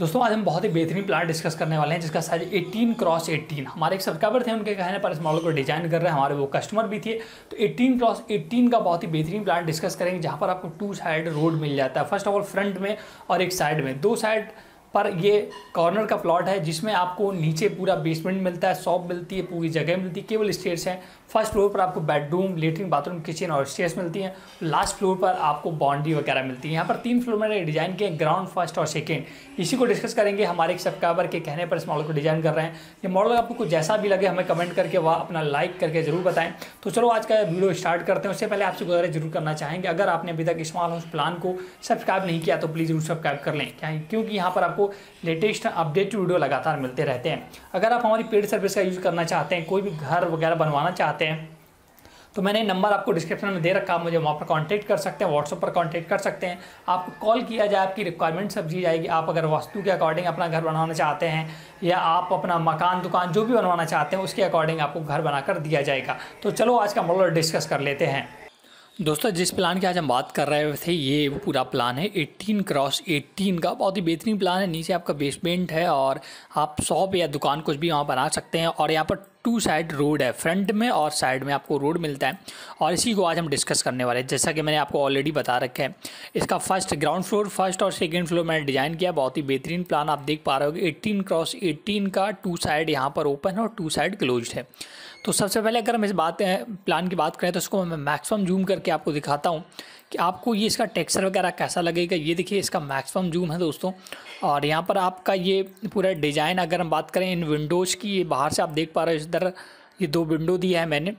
दोस्तों आज हम बहुत ही बेहतरीन प्लान डिस्कस करने वाले हैं जिसका साइज 18 क्रॉस 18 हमारे एक सब्सक्राइबर थे उनके कहने पर इस मॉडल को डिजाइन कर रहे हैं हमारे वो कस्टमर भी थे तो 18 क्रॉस 18 का बहुत ही बेहतरीन प्लान डिस्कस करेंगे जहाँ पर आपको टू साइड रोड मिल जाता है फर्स्ट ऑफ ऑल फ्रंट में और एक साइड में दो साइड पर ये कॉर्नर का प्लॉट है जिसमें आपको नीचे पूरा बेसमेंट मिलता है शॉप मिलती है पूरी जगह मिलती है केवल स्टेयर्स हैं फर्स्ट फ्लोर पर आपको बेडरूम लेटरिन बाथरूम किचन और स्टेयर्स मिलती हैं लास्ट फ्लोर पर आपको बाउंड्री वगैरह मिलती है यहाँ पर तीन फ्लोर में डिज़ाइन किए ग्राउंड फर्स्ट और सेकेंड इसी को डिस्कस करेंगे हमारे एक सब्सक्राइबर के कहने पर इस मॉडल को डिज़ाइन कर रहे हैं ये मॉडल आपको कुछ जैसा भी लगे हमें कमेंट करके वह अपना लाइक करके ज़रूर बताएं तो चलो आज का वीडियो स्टार्ट करते हैं उससे पहले आपसे गुजारिश जरूर करना चाहेंगे अगर आपने अभी तक स्मॉल हाउस प्लान को सब्सक्राइब नहीं किया तो प्लीज़ जरूर सब्सक्राइब कर लें क्या क्योंकि यहाँ पर आपको आपको लेटेस्ट अपडेट वीडियो लगातार मिलते रहते हैं अगर आप हमारी पेड सर्विस का यूज़ करना चाहते हैं कोई भी घर वगैरह बनवाना चाहते हैं तो मैंने नंबर आपको डिस्क्रिप्शन में दे रखा आप मुझे वहाँ पर कांटेक्ट कर सकते हैं व्हाट्सअप पर कांटेक्ट कर सकते हैं आपको कॉल किया जाए आपकी रिक्वायरमेंट समझी जाएगी आप अगर वास्तु के अकॉर्डिंग अपना घर बनाना चाहते हैं या आप अपना मकान दुकान जो भी बनवाना चाहते हैं उसके अकॉर्डिंग आपको घर बनाकर दिया जाएगा तो चलो आज का मॉडल डिस्कस कर लेते हैं दोस्तों जिस प्लान की आज हम बात कर रहे थे ये पूरा प्लान है 18 क्रॉस 18 का बहुत ही बेहतरीन प्लान है नीचे आपका बेसमेंट है और आप शॉप या दुकान कुछ भी वहाँ बना सकते हैं और यहाँ पर टू साइड रोड है फ्रंट में और साइड में आपको रोड मिलता है और इसी को आज हम डिस्कस करने वाले हैं जैसा कि मैंने आपको ऑलरेडी बता रखा है इसका फर्स्ट ग्राउंड फ्लोर फर्स्ट और सेकेंड फ्लोर मैंने डिज़ाइन किया बहुत ही बेहतरीन प्लान आप देख पा रहे हो एट्टीन क्रॉस एटीन का टू साइड यहाँ पर ओपन है और टू साइड क्लोज है तो सबसे पहले अगर हम इस बात प्लान की बात करें तो इसको मैं मैक्सिमम जूम करके आपको दिखाता हूँ कि आपको ये इसका टेक्सचर वगैरह कैसा लगेगा ये देखिए इसका मैक्सिमम जूम है दोस्तों और यहाँ पर आपका ये पूरा डिज़ाइन अगर हम बात करें इन विंडोज़ की ये बाहर से आप देख पा रहे हो इधर ये दो विंडो दिया है मैंने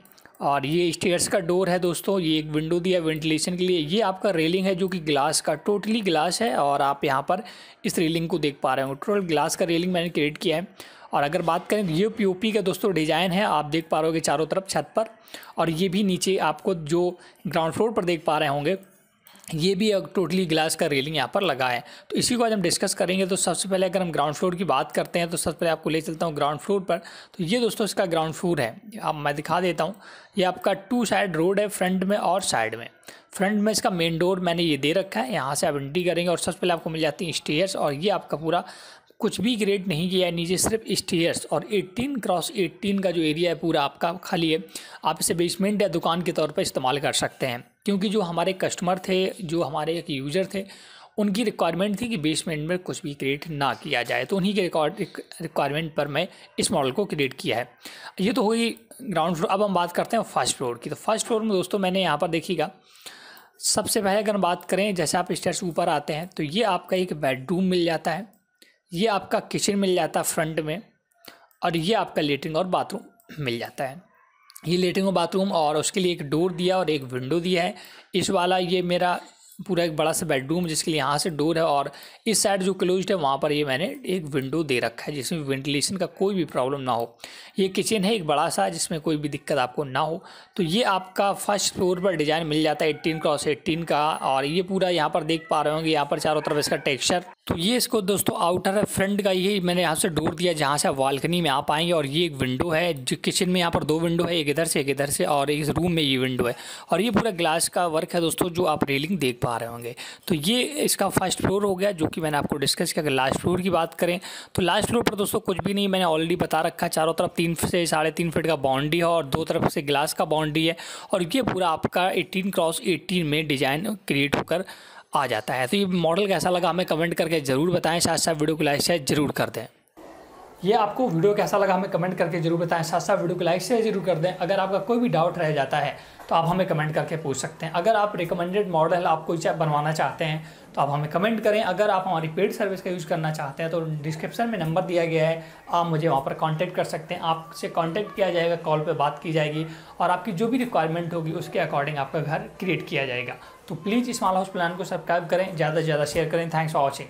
और ये स्टेयर्स का डोर है दोस्तों ये एक विंडो दिया है वेंटिलेशन के लिए ये आपका रेलिंग है जो कि ग्लास का टोटली ग्लास है और आप यहाँ पर इस रेलिंग को देख पा रहे हो टोटल ग्लास का रेलिंग मैंने क्रिएट किया है और अगर बात करें तो ये पीओपी का दोस्तों डिज़ाइन है आप देख पा रहे चारों तरफ छत पर और ये भी नीचे आपको जो ग्राउंड फ्लोर पर देख पा रहे होंगे ये भी एक टोटली ग्लास का रेलिंग यहाँ पर लगा है तो इसी को आज हम डिस्कस करेंगे तो सबसे पहले अगर हम ग्राउंड फ्लोर की बात करते हैं तो सबसे पहले आपको ले चलता हूँ ग्राउंड फ्लोर पर तो ये दोस्तों इसका ग्राउंड फ्लोर है अब मैं दिखा देता हूँ ये आपका टू साइड रोड है फ्रंट में और साइड में फ्रंट में इसका मेन डोर मैंने ये दे रखा है यहाँ से आप एंट्री करेंगे और सबसे पहले आपको मिल जाती है स्टेयर्स और ये आपका पूरा कुछ भी ग्रेड नहीं किया है नीचे सिर्फ स्टेयर्स और 18 क्रॉस 18 का जो एरिया है पूरा आपका खाली है आप इसे बेसमेंट या दुकान के तौर पर इस्तेमाल कर सकते हैं क्योंकि जो हमारे कस्टमर थे जो हमारे एक यूज़र थे उनकी रिक्वायरमेंट थी कि बेसमेंट में कुछ भी क्रिएट ना किया जाए तो उन्हीं के रिकॉर्ड रिक्वायरमेंट पर मैं इस मॉडल को क्रिएट किया है ये तो हुई ग्राउंड फ्लोर अब हम बात करते हैं फर्स्ट फ्लोर की तो फर्स्ट फ्लोर में दोस्तों मैंने यहाँ पर देखिएगा सबसे पहले अगर हम बात करें जैसे आप स्टेप्स ऊपर आते हैं तो ये आपका एक बेडरूम मिल जाता है ये आपका किचन मिल जाता है फ्रंट में और ये आपका लेटरिन और बाथरूम मिल जाता है ये लेटरिन और बाथरूम और उसके लिए एक डोर दिया और एक विंडो दिया है इस वाला ये मेरा पूरा एक बड़ा सा बेडरूम जिसके लिए यहाँ से डोर है और इस साइड जो क्लोज है वहाँ पर ये मैंने एक विंडो दे रखा है जिसमें वेंटिलेशन का कोई भी प्रॉब्लम ना हो ये किचन है एक बड़ा सा जिसमें कोई भी दिक्कत आपको ना हो तो ये आपका फर्स्ट फ्लोर पर डिज़ाइन मिल जाता है एट्टीन क्रॉस एट्टीन का और ये पूरा यहाँ पर देख पा रहे होंगे यहाँ पर चारों तरफ इसका टेक्स्चर तो ये इसको दोस्तों आउटर है फ्रंट का ये मैंने यहाँ से डोर दिया जहाँ से आप बालकनी में आ पाएंगे और ये एक विंडो है जो किचन में यहाँ पर दो विंडो है एक इधर से एक इधर से और एक रूम में ये विंडो है और ये पूरा ग्लास का वर्क है दोस्तों जो आप रेलिंग देख पा रहे होंगे तो ये इसका फर्स्ट फ्लोर हो गया जो कि मैंने आपको डिस्कस किया अगर लास्ट फ्लोर की बात करें तो लास्ट फ्लोर पर दोस्तों कुछ भी नहीं मैंने ऑलरेडी बता रखा है चारों तरफ तीन से साढ़े तीन फीट का बाउंड्री है और दो तरफ से ग्लास का बाउंड्री है और ये पूरा आपका एटीन क्रॉस एटीन में डिज़ाइन क्रिएट होकर आ जाता है तो ये मॉडल कैसा लगा हमें कमेंट करके ज़रूर बताएं साथ साथ वीडियो को लाइक शेयर जरूर कर दें ये आपको वीडियो कैसा लगा हमें कमेंट करके जरूर बताएं साथ साथ वीडियो को लाइक शेयर जरूर कर दें अगर आपका कोई भी डाउट रह जाता है तो आप हमें कमेंट करके पूछ सकते हैं अगर आप रिकमेंडेड मॉडल आप कोई बनवाना चाहते हैं तो आप हमें कमेंट करें अगर आप हमारी पेड सर्विस का यूज़ करना चाहते हैं तो डिस्क्रिप्शन में नंबर दिया गया है आप मुझे वहाँ पर कॉन्टैक्ट कर सकते हैं आपसे कॉन्टैक्ट किया जाएगा कॉल पर बात की जाएगी और आपकी जो भी रिक्वायरमेंट होगी उसके अकॉर्डिंग आपका घर क्रिएट किया जाएगा तो प्लीज़ इस माल हाउस प्लान को सब्सक्राइब करें ज़्यादा से ज़्यादा शेयर करें थैंक्स फॉर वॉचिंग